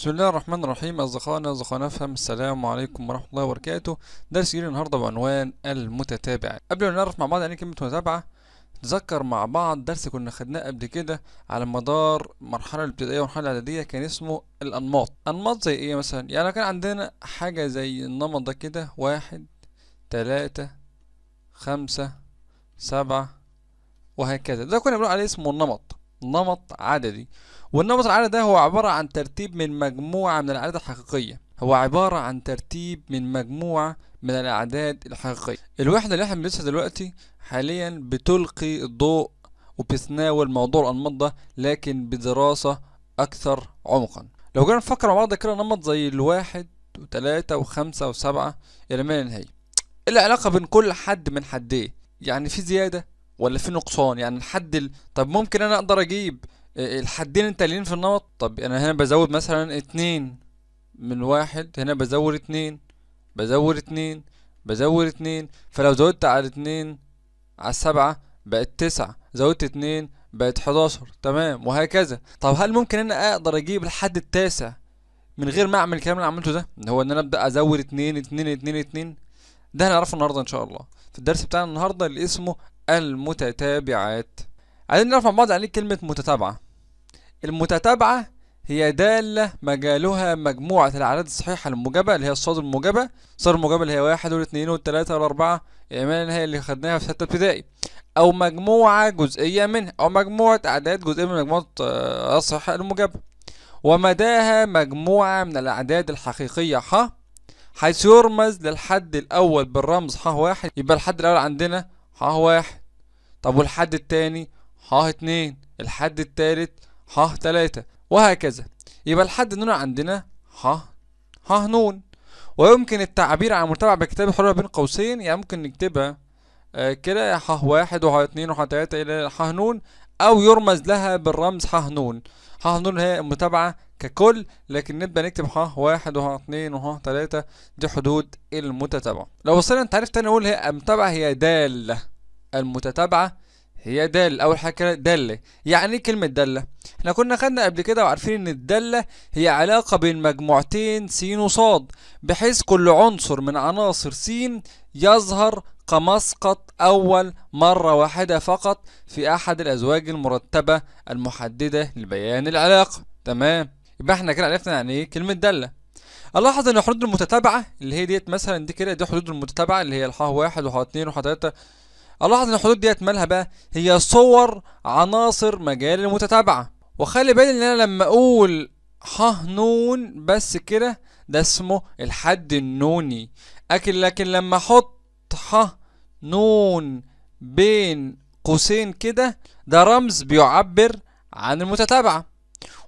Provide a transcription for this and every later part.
بسم الله الرحمن الرحيم أصدقائنا أصدقائنا أفهم السلام عليكم ورحمة الله وبركاته درس جديد النهاردة بعنوان المتتابع قبل ما نعرف مع بعض يعني كلمة متابعة نتذكر مع بعض درس كنا خدناه قبل كده على مدار المرحلة الابتدائية والمرحلة الإعدادية كان اسمه الأنماط أنماط زي إيه مثلا يعني كان عندنا حاجة زي النمط ده كده واحد تلاتة خمسة سبعة وهكذا ده كنا بنقول عليه اسمه النمط نمط عددي والنمط العالي ده هو عبارة عن ترتيب من مجموعة من الأعداد الحقيقية هو عبارة عن ترتيب من مجموعة من الأعداد الحقيقية الوحدة اللي احنا بنلبسها دلوقتي حاليا بتلقي الضوء وبتتناول موضوع الأنماط ده لكن بدراسة أكثر عمقا لو جينا نفكر مع بعض كده نمط زي الواحد وتلاتة وخمسة وسبعة إلى ما لا نهاية إيه العلاقة بين كل حد من حديه؟ يعني في زيادة ولا في نقصان يعني الحد ال... طب ممكن أنا أقدر أجيب الحدين التاليين في النمط طب انا هنا بزود مثلا اتنين من واحد هنا بزود اتنين بزود اتنين بزود اتنين فلو زودت على اتنين على سبعة بقت تسعة زودت اتنين بقت حداشر تمام وهكذا طب هل ممكن انا اقدر اجيب الحد التاسع من غير ما اعمل الكلام اللي عملته ده اللي هو ان انا ابدا ازود اتنين اتنين اتنين اتنين ده هنعرفه النهارده ان شاء الله في الدرس بتاعنا النهارده اللي اسمه المتتابعات عايزين نعرف مع بعض يعني إيه كلمة متتابعة المتتابعة هي دالة مجالها مجموعة الأعداد الصحيحة الموجبة اللي هي الصاد الموجبة صاد الموجبة اللي هي واحد والاثنين والتلاتة والأربعة يعني هي اللي خدناها في ستة ابتدائي أو مجموعة جزئية منها أو مجموعة أعداد جزئية من مجموعة آه، الصحيحة الموجبة ومداها مجموعة من الأعداد الحقيقية ح حيث يرمز للحد الأول بالرمز ح واحد يبقى الحد الأول عندنا ح واحد طب والحد التاني ح اتنين الحد التالت ح تلاتة وهكذا يبقى الحد النون عندنا ح ح نون ويمكن التعبير عن مرتبع بكتابة حرة بين قوسين يعني ممكن نكتبها آه كده ح واحد وح اتنين وح تلاتة إلى ح نون أو يرمز لها بالرمز ح نون ح نون هي المتابعة ككل لكن نبدأ نكتب ح واحد وح اتنين وح تلاتة دي حدود المتتابعة لو وصلنا عارف تاني نقول هي المتابعة هي دالة المتتابعة هي دال اول حاجه داله يعني ايه كلمه داله احنا كنا خدنا قبل كده وعارفين ان الداله هي علاقه بين مجموعتين س وصاد بحيث كل عنصر من عناصر س يظهر كمسقط اول مره واحده فقط في احد الازواج المرتبه المحدده لبيان العلاقه تمام يبقى احنا كده عرفنا يعني ايه كلمه داله الاحظ ان الحدود المتتابعه اللي هي ديت مثلا دي كده دي حدود المتتابعه اللي هي الحا واحد وحا اتنين وحا تلاته الاحظ ان الحدود ديت مالها بقى هي صور عناصر مجال المتتابعه وخلي بالي ان انا لما اقول ح نون بس كده ده اسمه الحد النوني لكن لكن لما احط ح نون بين قوسين كده ده رمز بيعبر عن المتتابعه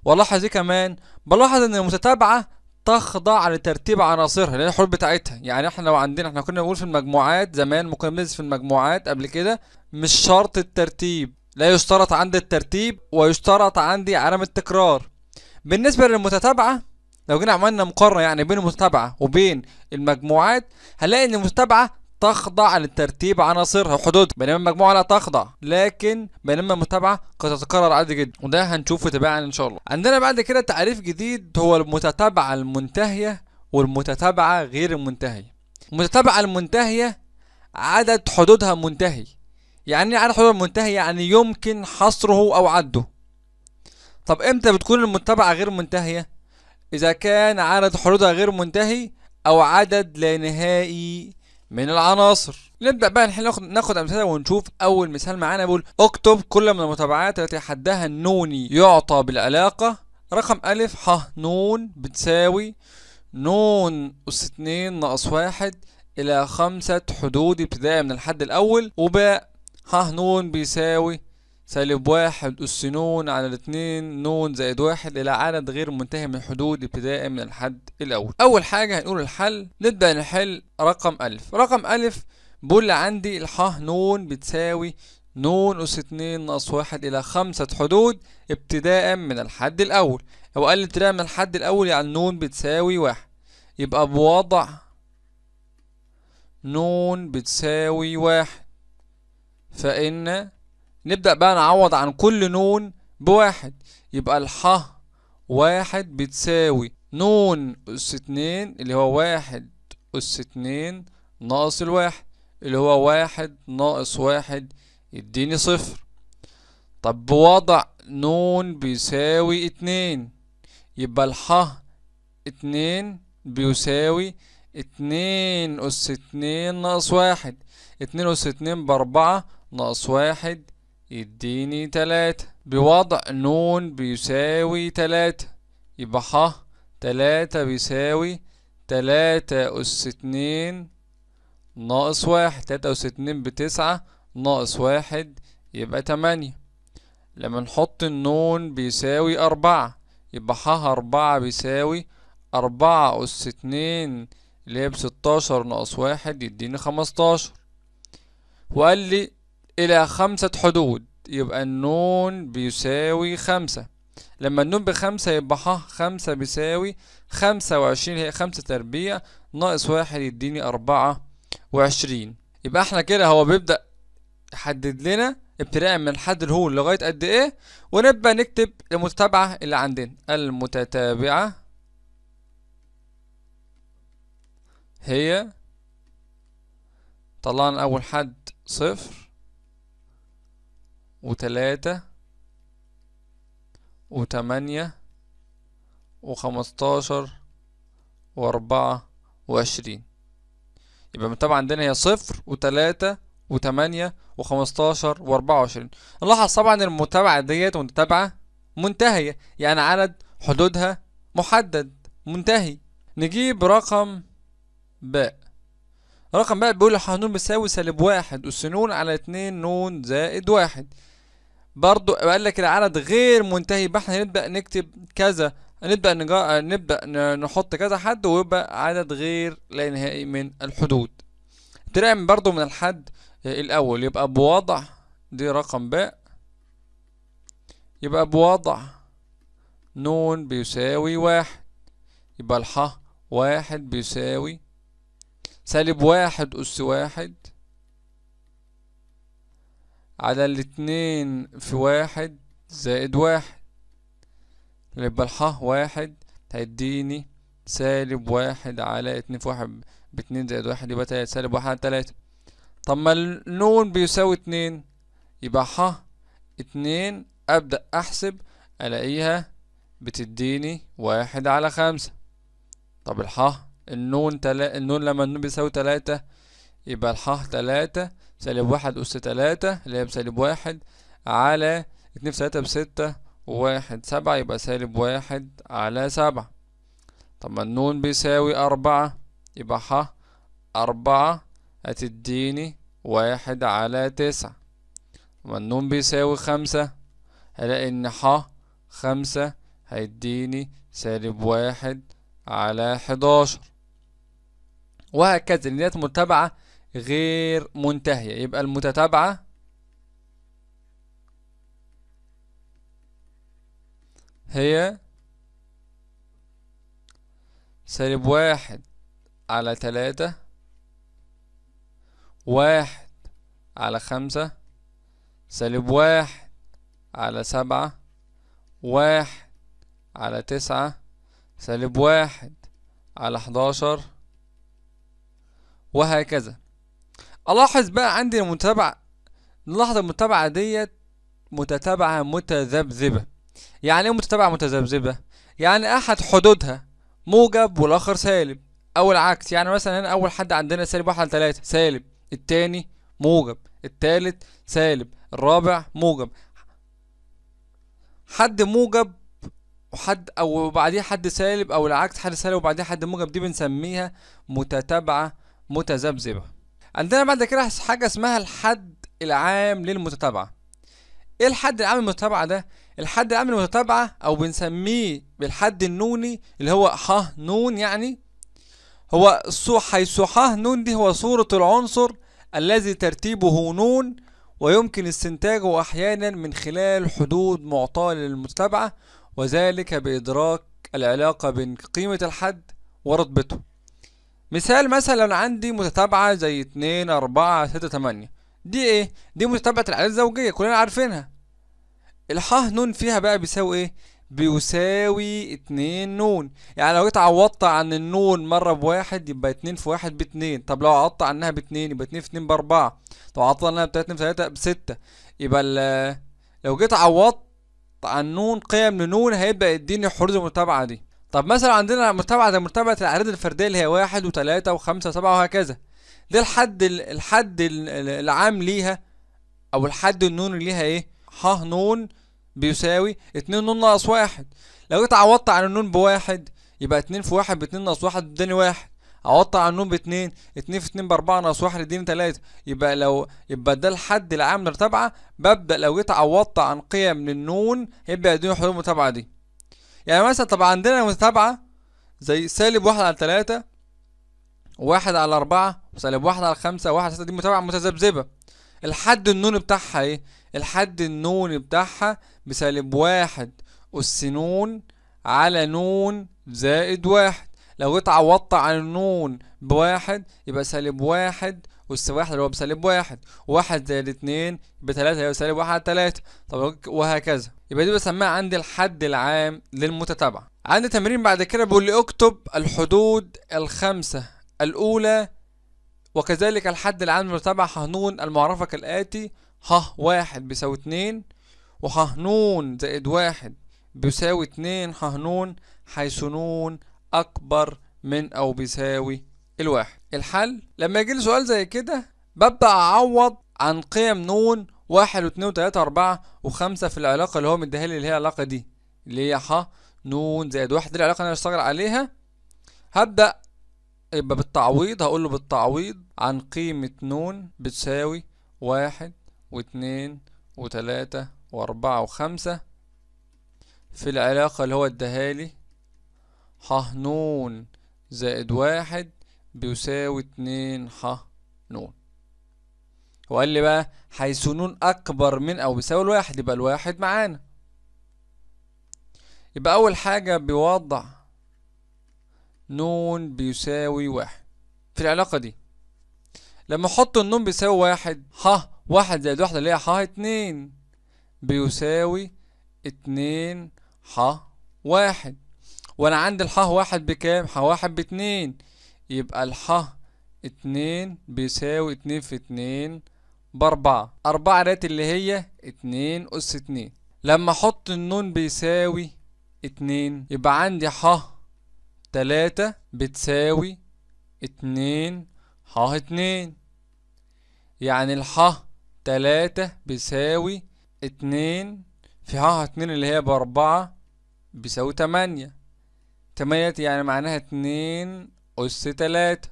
ولاحظ إيه كمان بلاحظ ان المتتابعه تخضع لترتيب عناصرها اللي هي الحروف بتاعتها يعني احنا لو عندنا احنا كنا بنقول في المجموعات زمان ممكن في المجموعات قبل كده مش شرط الترتيب لا يشترط عندي الترتيب ويشترط عندي عدم التكرار بالنسبة للمتتابعة لو جينا عملنا مقارنة يعني بين المتتابعة وبين المجموعات هنلاقي ان المتتابعة تخضع للترتيب عناصرها وحدودها بينما المجموعه لا تخضع لكن بينما المتابعه قد تتكرر عادي جدا وده هنشوفه تباعا ان شاء الله عندنا بعد كده تعريف جديد هو المتتابعه المنتهيه والمتتابعه غير المنتهيه المتتابعه المنتهيه عدد حدودها منتهي يعني إيه عدد حدودها منتهي يعني يمكن حصره او عده طب امتى بتكون المتبعة غير منتهية؟ إذا كان عدد حدودها غير منتهي أو عدد لا نهائي من العناصر نبدا بقى نحل ناخد امثله ونشوف اول مثال معانا بيقول اكتب كل من المتابعات التي حدها النوني يعطى بالعلاقه رقم أ ح ن بتساوي ن اس 2 ناقص واحد الى خمسة حدود ابتداء من الحد الاول وباء ح ن بيساوي سالب واحد أس ن على الاتنين ن زائد واحد إلى عدد غير منتهي من الحدود ابتداء من الحد الأول. أول حاجة هنقول الحل نبدأ نحل رقم ألف، رقم ألف بول عندي الح ن بتساوي ن أس اتنين ناقص واحد إلى خمسة حدود ابتداء من الحد الأول، أو قال ابتداء من الحد الأول يعني ن بتساوي واحد، يبقى بوضع ن بتساوي واحد، فإن نبدأ بقى نعوض عن كل نون بواحد يبقى الح واحد بتساوي نون أس اتنين اللي هو واحد أس اتنين ناقص الواحد اللي هو واحد ناقص واحد يديني صفر طب بوضع نون بيساوي اتنين يبقى الح اتنين بيساوي اتنين أس اتنين ناقص واحد اتنين أس اتنين بأربعة ناقص واحد يديني تلاتة بوضع نون بيساوي تلاتة يبقى ح تلاتة بيساوي تلاتة أس اتنين ناقص واحد تلاتة أس اتنين بتسعة ناقص واحد يبقى تمانية لما نحط النون بيساوي أربعة يبقى ح أربعة بيساوي أربعة أس اتنين اللي هي بستاشر ناقص واحد يديني خمستاشر وقال لي إلى خمسة حدود يبقى النون بيساوي خمسة لما النون بخمسة يبقى ح خمسة بيساوي خمسة وعشرين هي خمسة تربيع ناقص واحد يديني أربعة وعشرين يبقى احنا كده هو بيبدأ يحدد لنا ابتداء من حد الهول لغاية قد ايه ونبقى نكتب المتتابعة اللي عندنا المتتابعة هي طلعنا أول حد صفر وتلاتة وتمانية وخمستاشر وأربعة وعشرين يبقى طبعا عندنا هي صفر وتلاتة وتمانية وخمستاشر وأربعة وعشرين نلاحظ طبعا المتابعة ديت متابعة منتهية يعني عدد حدودها محدد منتهي نجيب رقم ب رقم ب بيقول هنون بيساوي سالب واحد والسنون على اتنين نون زائد واحد برضو قال لك العدد غير منتهي يبقى احنا نبدا نكتب كذا نبدا نجا... نبدا نحط كذا حد ويبقى عدد غير لا نهائي من الحدود تلاقي برضو من الحد الاول يبقى بوضع دي رقم ب يبقى بوضع نون بيساوي واحد يبقى الحا واحد بيساوي سالب واحد أس واحد على الاتنين في واحد زائد واحد يبقى الحا واحد هيديني سالب واحد على اتنين في واحد باتنين زائد واحد يبقى تلاتة سالب واحد على تلاتة طب ما النون بيساوي اتنين يبقى ح اتنين أبدأ أحسب ألاقيها بتديني واحد على خمسة طب الحا النون تلا النون لما النون بيساوي تلاتة يبقى الحا تلاتة سالب واحد أس تلاتة اللي هي بسالب واحد على اتنين في تلاتة بستة وواحد سبعة يبقى سالب واحد على سبعة طب ما النون بيساوي أربعة يبقى ح أربعة هتديني واحد على تسعة طب النون بيساوي خمسة هلاقي إن ح خمسة هيديني سالب واحد على حداشر وهكذا لينات متبعة غير منتهية يبقى المتتابعة هي سالب واحد على تلاتة واحد على خمسة سالب واحد على سبعة واحد على تسعة سالب واحد على حداشر وهكذا الاحظ بقى عندي المتابعة نلاحظ المتابعة ديت متتابعة متذبذبة يعني ايه متتابعة متذبذبة يعني احد حدودها موجب والاخر سالب او العكس يعني مثلا هنا اول حد عندنا سالب واحد ثلاثة سالب التاني موجب التالت سالب الرابع موجب حد موجب وحد او بعديه حد سالب او العكس حد سالب وبعديه حد موجب دي بنسميها متتابعه متذبذبه عندنا بعد كده حاجة اسمها الحد العام للمتتابعة ايه الحد العام للمتتابعة ده؟ الحد العام للمتتابعة او بنسميه بالحد النوني اللي هو ح نون يعني هو حيث ح نون دي هو صورة العنصر الذي ترتيبه نون ويمكن استنتاجه أحيانا من خلال حدود معطاة للمتابعة وذلك بإدراك العلاقة بين قيمة الحد ورتبته مثال مثلا عندي متتابعة زي اتنين أربعة ستة تمانية دي ايه؟ دي متتابعة الأعداد الزوجية كلنا عارفينها الحا نون فيها بقى بيساوي ايه؟ بيساوي اتنين نون يعني لو جيت عوضت عن النون مرة بواحد يبقى اتنين في واحد باتنين طب لو عوضت عنها باتنين يبقى اتنين في اتنين بأربعة طب عوضت عنها بتلاتة تلاتة بستة يبقى لو جيت عوضت عن نون قيم لنون هيبقى يديني حروف المتابعة دي طب مثلا عندنا مرتبعة زي مرتبعة الأعداد الفردية اللي هي واحد وتلاتة وخمسة وسبعة وهكذا ده الحد الحد العام ليها أو الحد النون ليها إيه؟ ح نون بيساوي اتنين نون ناقص واحد لو جيت عوضت عن النون بواحد يبقى اتنين في واحد باتنين ناقص واحد اداني واحد عوضت عن النون باتنين اتنين في اتنين باربعة ناقص واحد اديني تلاتة يبقى لو يبقى ده الحد العام للمتابعة ببدأ لو جيت عوضت عن قيم للنون هيبقى اديني حدود المتابعة دي يعني مثلا طب عندنا متابعة زي سالب واحد على تلاتة واحد على أربعة وسالب واحد على خمسة واحد على ستة دي متابعة متذبذبة الحد النون بتاعها ايه؟ الحد النون بتاعها بسالب واحد أس نون على نون زائد واحد لو جيت عوضت عن النون بواحد يبقى سالب واحد اس واحد اللي هو بسالب واحد واحد زائد اتنين يبقى اللي هو سالب واحد على تلاتة طب وهكذا يبقى دي بسميها عندي الحد العام للمتتابعة عندي تمرين بعد كده بيقول لي اكتب الحدود الخمسة الأولى وكذلك الحد العام ح هنون المعرفة كالآتي ه واحد بيساوي اتنين نون زائد واحد بيساوي اتنين نون حيث نون أكبر من أو بيساوي الواحد الحل لما يجي لي سؤال زي كده ببدأ أعوض عن قيم نون واحد واتنين وتلاتة أربعة وخمسة في العلاقة اللي هو مديها لي اللي هي العلاقة دي اللي هي ح نون زائد واحد دي العلاقة اللي أنا بشتغل عليها هبدأ يبقى بالتعويض هقول له بالتعويض عن قيمة نون بتساوي واحد واتنين وتلاتة وأربعة وخمسة في العلاقة اللي هو اداها لي ح نون زائد واحد بيساوي اتنين ح نون وقال لي بقى حيث نون أكبر من أو بيساوي الواحد يبقى الواحد معانا يبقى أول حاجة بيوضع نون بيساوي واحد في العلاقة دي لما أحط النون بيساوي واحد ح واحد زائد واحد اللي هي ح اتنين بيساوي اتنين ح واحد وأنا عندي الح واحد بكام؟ ح واحد باتنين يبقى الح اتنين بيساوي اتنين في اتنين باربعة أربعة رات اللي هي اتنين أس اتنين لما أحط النون بيساوي اتنين يبقى عندي ح تلاتة بتساوي اتنين ح اتنين يعني الح تلاتة بيساوي اتنين في ح اتنين اللي هي بأربعة بيساوي تمانية تمانية يعني معناها اتنين أس تلاتة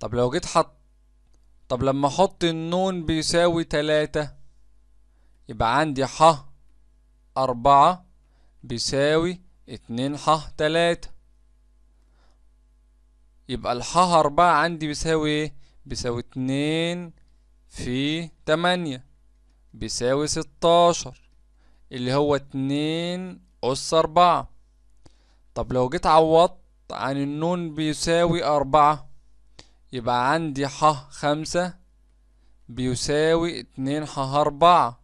طب لو جيت حط طب لما أحط النون بيساوي تلاتة يبقى عندي ح أربعة بيساوي اتنين ح تلاتة يبقى الح أربعة عندي بيساوي ايه؟ بيساوي اتنين في تمانية بيساوي ستاشر اللي هو اتنين أس أربعة طب لو جيت عوضت عن النون بيساوي أربعة يبقى عندي ح خمسة بيساوي اتنين ح أربعة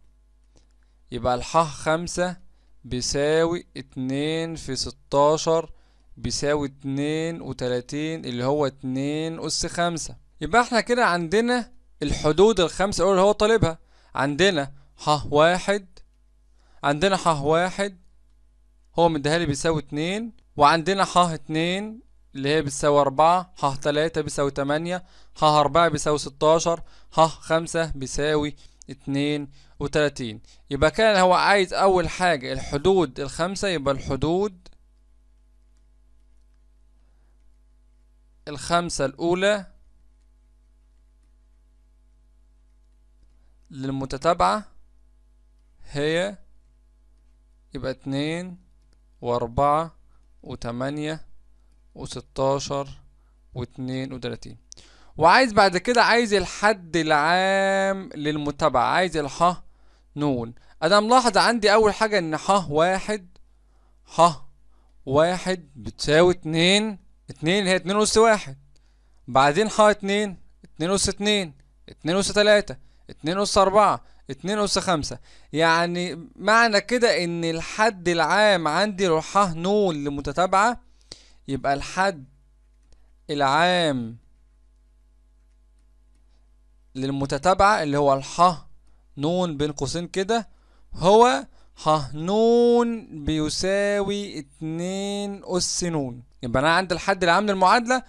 يبقى الح خمسة بيساوي اتنين في ستاشر بيساوي اتنين وتلاتين اللي هو اتنين أس خمسة يبقى احنا كده عندنا الحدود الخمسة اللي هو طالبها عندنا ح واحد عندنا ح واحد هو مديها لي بيساوي اتنين وعندنا ح اتنين اللي هي بتساوي أربعة ح تلاتة بيساوي تمانية ح أربعة بيساوي ستاشر ح خمسة بيساوي اتنين وتلاتين يبقى كان هو عايز أول حاجة الحدود الخمسة يبقى الحدود الخمسة الأولى للمتتابعة هي يبقى اتنين وأربعة وتمانية وستاشر واتنين وتلاتين وعايز بعد كده عايز الحد العام للمتابعة عايز الح نون انا ملاحظ عندي اول حاجة ان ح واحد ح واحد بتساوي اتنين اتنين هي اتنين أس واحد بعدين ح اتنين اتنين أس اتنين اتنين أس تلاتة اتنين أس أربعة اتنين أس خمسة يعني معنى كده إن الحد العام عندي لو ح لمتتابعة يبقى الحد العام للمتتابعة اللي هو الح نون بين قوسين كده هو ح نون بيساوي اتنين أس نون يبقى أنا عندي الحد العام للمعادلة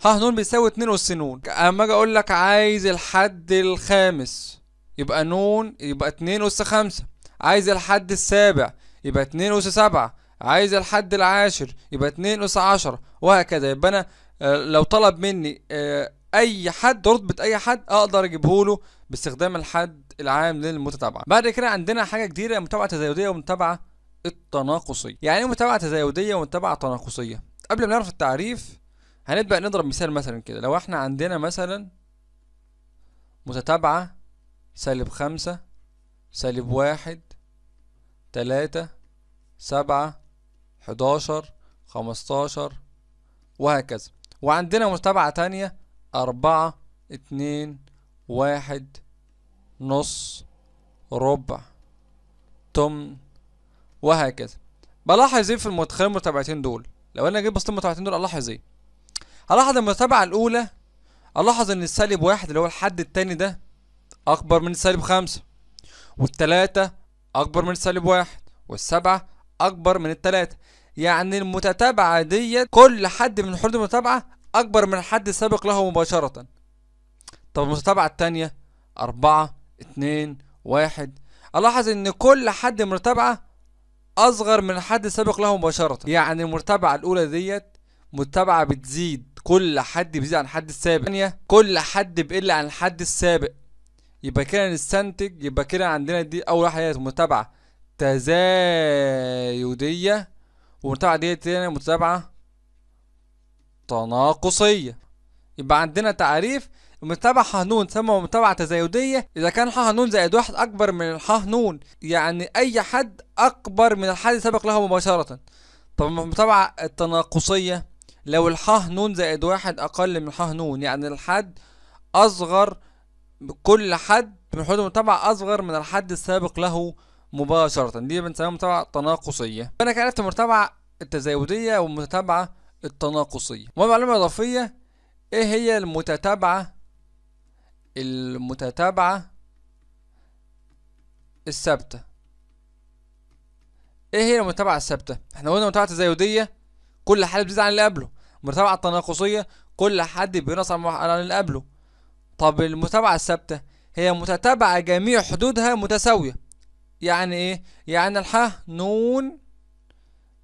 ح نون بيساوي اتنين أس نون أما أجي أقول لك عايز الحد الخامس يبقى نون يبقى اتنين أس خمسة عايز الحد السابع يبقى اتنين أس سبعة عايز الحد العاشر يبقى اتنين أس عشرة وهكذا يبقى أنا آه، لو طلب مني آه، أي حد رتبة أي حد أقدر أجيبهوله باستخدام الحد العام للمتتابعة بعد كده عندنا حاجة جديدة متابعة تزايدية ومتابعة التناقصية يعني ايه متابعة تزايدية ومتابعة تناقصية قبل ما نعرف التعريف هنبدأ نضرب مثال مثلا كده لو احنا عندنا مثلا متتابعة سالب خمسة سالب واحد تلاتة سبعة حداشر خمستاشر وهكذا وعندنا متابعة تانية أربعة اتنين واحد نص ربع تمن وهكذا بلاحظ ايه في المتخيل المتابعتين دول لو انا جيت بسط المتابعتين دول الاحظ ايه هلاحظ المتابعة الاولى الاحظ ان السالب واحد اللي هو الحد التاني ده أكبر من سالب خمسة والتلاتة أكبر من سالب واحد والسبعة أكبر من التلاتة يعني المتتابعة ديت كل حد من حدود المتتابعة أكبر من حد سابق له مباشرة طب المتتابعة التانية أربعة اتنين واحد ألاحظ إن كل حد المتابعة أصغر من حد سابق له مباشرة يعني المتابعة الأولى ديت متابعة بتزيد كل حد بيزيد عن الحد السابق يعني كل حد بيقل عن الحد السابق يبقى كده نستنتج يبقى كده عندنا دي اول واحده متابعه تزايديه والمتابعه ديت تاني متابعه تناقصيه يبقى عندنا تعريف متابعة ح ن تسمى متابعة تزايدية إذا كان ح ن زائد واحد أكبر من ح ن يعني أي حد أكبر من الحد السابق له مباشرة طب المتابعة التناقصية لو الح ن زائد واحد أقل من ح ن يعني الحد أصغر كل حد بنحط متابعة أصغر من الحد السابق له مباشرة دي بنسميها متابعة تناقصية فأنا كانت المتابعة التزايدية والمتابعة التناقصية معلومة إضافية إيه هي المتتابعة المتتابعة الثابتة إيه هي المتابعة الثابتة؟ إحنا قلنا المتابعة التزايدية كل حد بيزيد عن اللي قبله المتابعة التناقصية كل حد بينقص عن اللي قبله طب المتابعة الثابتة هي متتابعة جميع حدودها متساوية يعني ايه؟ يعني الح نون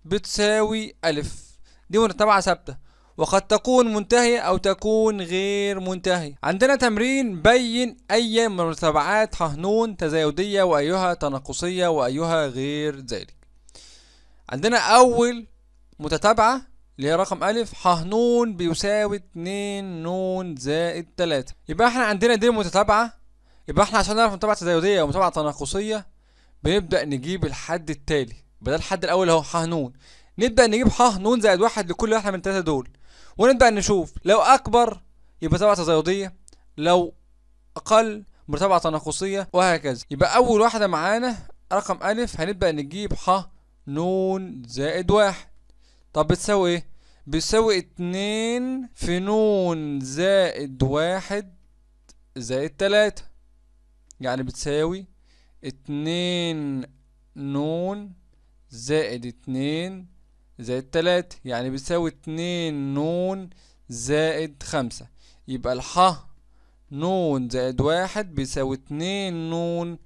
بتساوي ألف دي متتابعة ثابتة وقد تكون منتهية أو تكون غير منتهية عندنا تمرين بين أي من المتابعات ح نون تزايدية وأيها تناقصية وأيها غير ذلك عندنا أول متتابعة اللي هي رقم ألف ح ن بيساوي اتنين نون زائد تلاتة يبقى احنا عندنا دي متتابعة يبقى احنا عشان نعرف متابعة تزايدية ومتابعة تناقصية بنبدأ نجيب الحد التالي بدل الحد الأول أهو ح ن نبدأ نجيب ح ن زائد واحد لكل واحدة من التلاتة دول ونبدأ نشوف لو أكبر يبقى متابعة تزايدية لو أقل متابعة تناقصية وهكذا يبقى أول واحدة معانا رقم ا هنبدأ نجيب ح ن زائد واحد طب بتساوي ايه بيساوي اتنين في نون زائد واحد زائد تلاتة يعني بتساوي اتنين نون زائد اتنين زائد تلاتة يعني بتساوي اتنين نون زائد خمسة يبقى الح نون زائد واحد بيساوي اتنين نون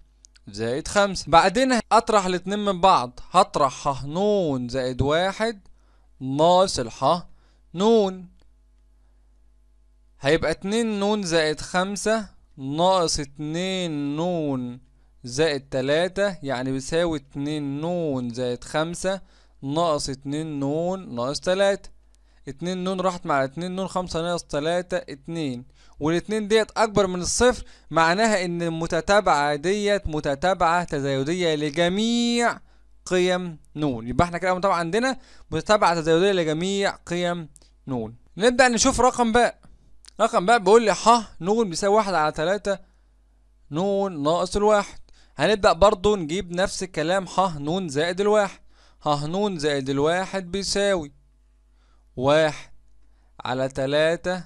زائد خمسة بعدين هطرح الاتنين من بعض هطرح ح نون زائد واحد ناقص الحاء نون هيبقى اتنين نون زائد خمسة ناقص اتنين نون زائد تلاتة يعني بيساوي اتنين نون زائد خمسة ناقص اتنين نون ناقص تلاتة اتنين نون راحت مع اتنين نون خمسة ناقص تلاتة اتنين والاتنين ديت أكبر من الصفر معناها إن المتتابعة ديت متتابعة تزايدية لجميع قيم نون يبقى احنا كده طبعا عندنا متابعة تزايدية لجميع قيم نون نبدأ نشوف رقم باء رقم باء بيقول لي ح نون بيساوي واحد على تلاتة نون ناقص الواحد هنبدأ برضو نجيب نفس الكلام ح نون زائد الواحد ح نون زائد الواحد بيساوي واحد على تلاتة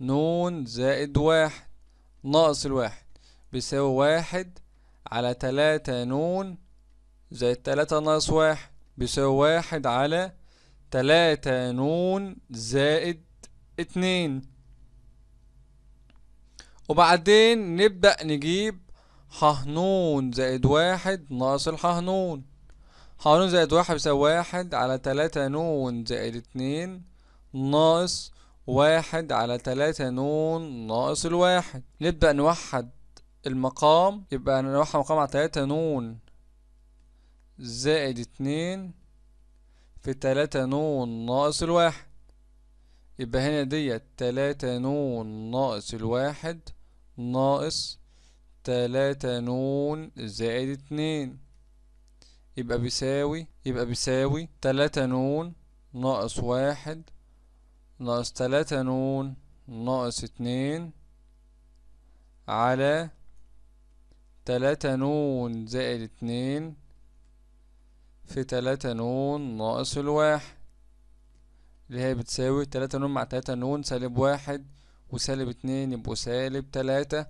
نون زائد واحد ناقص الواحد بيساوي واحد على تلاتة نون زائد تلاتة ناقص واحد بيساوي واحد على تلاتة نون زائد اتنين وبعدين نبدأ نجيب نون زائد واحد ناقص نون ح نون زائد واحد بيساوي واحد على تلاتة نون زائد اتنين ناقص واحد على تلاتة نون ناقص الواحد نبدأ نوحد المقام يبقى نوحد مقام على تلاتة نون زائد اتنين في تلاتة نون ناقص الواحد يبقى هنا ديت تلاتة نون ناقص الواحد ناقص تلاتة نون زائد اتنين يبقى بيساوي يبقى بيساوي تلاتة نون ناقص واحد ناقص تلاتة نون ناقص اتنين على تلاتة نون زائد اتنين في تلاتة نون ناقص الواحد اللي هي بتساوي تلاتة نون مع تلاتة نون سالب واحد وسالب اتنين يبقوا سالب تلاتة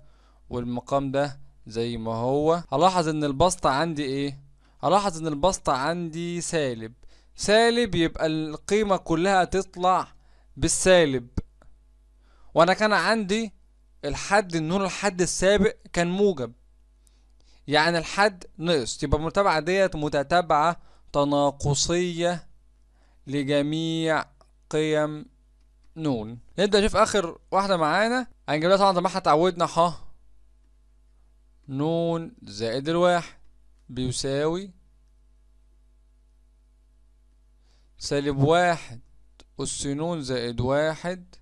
والمقام ده زي ما هو هلاحظ ان البسطة عندي ايه هلاحظ ان البسطة عندي سالب سالب يبقى القيمة كلها تطلع بالسالب وانا كان عندي الحد النون الحد السابق كان موجب يعني الحد نقص يبقى المتابعة ديت متتابعة تناقصية لجميع قيم نون نبدأ نشوف آخر واحدة معانا هنجيب لها طبعا زي ما احنا اتعودنا ح نون زائد الواحد بيساوي سالب واحد أس نون زائد واحد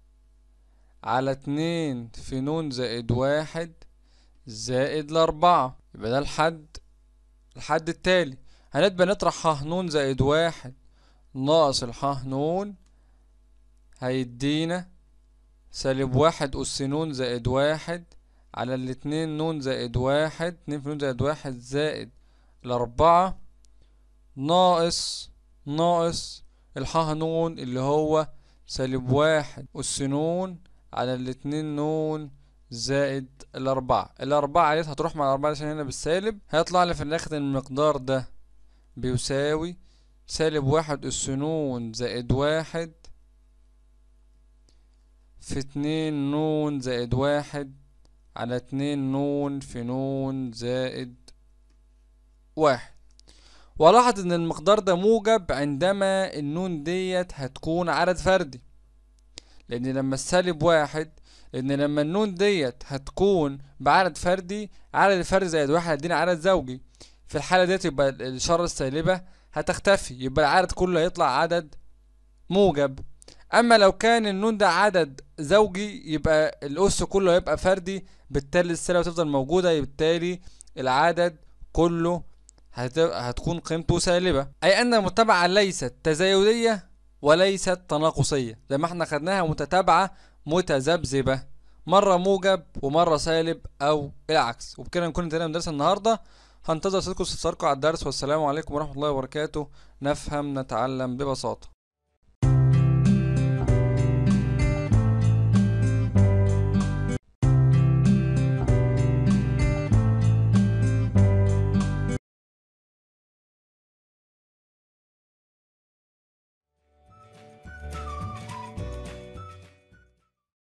على اتنين في نون زائد واحد زائد الأربعة يبقى ده الحد الحد التالي هنبقى نطرح ح نون زائد واحد ناقص الح نون هيدينا سالب واحد أس نون زائد واحد على الاتنين نون زائد واحد اتنين في ن زائد واحد زائد الأربعة ناقص ناقص الح نون اللي هو سالب واحد أس نون على الاتنين نون زائد الأربعة الأربعة ديت هتروح مع الأربعة عشان هنا بالسالب هيطلع لي في الآخر المقدار ده بيساوي سالب واحد أس ن زائد واحد في اتنين نون زائد واحد على اتنين نون في نون زائد واحد ولاحظ ان المقدار ده موجب عندما النون ديت هتكون عدد فردي لان لما السالب واحد ان لما النون ديت هتكون بعدد فردي عدد الفرد زائد واحد هيدينا عدد زوجي في الحالة ديت يبقى الإشارة السالبة هتختفي يبقى العدد كله هيطلع عدد موجب أما لو كان النون ده عدد زوجي يبقى الأس كله هيبقى فردي بالتالي السالبة هتفضل موجودة بالتالي العدد كله هتكون قيمته سالبة أي أن المتابعة ليست تزايدية وليست تناقصية زي ما احنا خدناها متتابعة متذبذبة مرة موجب ومرة سالب أو العكس وبكده نكون انتهينا من درس النهاردة هنتظر سيادتكم استفساركم على الدرس والسلام عليكم ورحمة الله وبركاته نفهم نتعلم ببساطة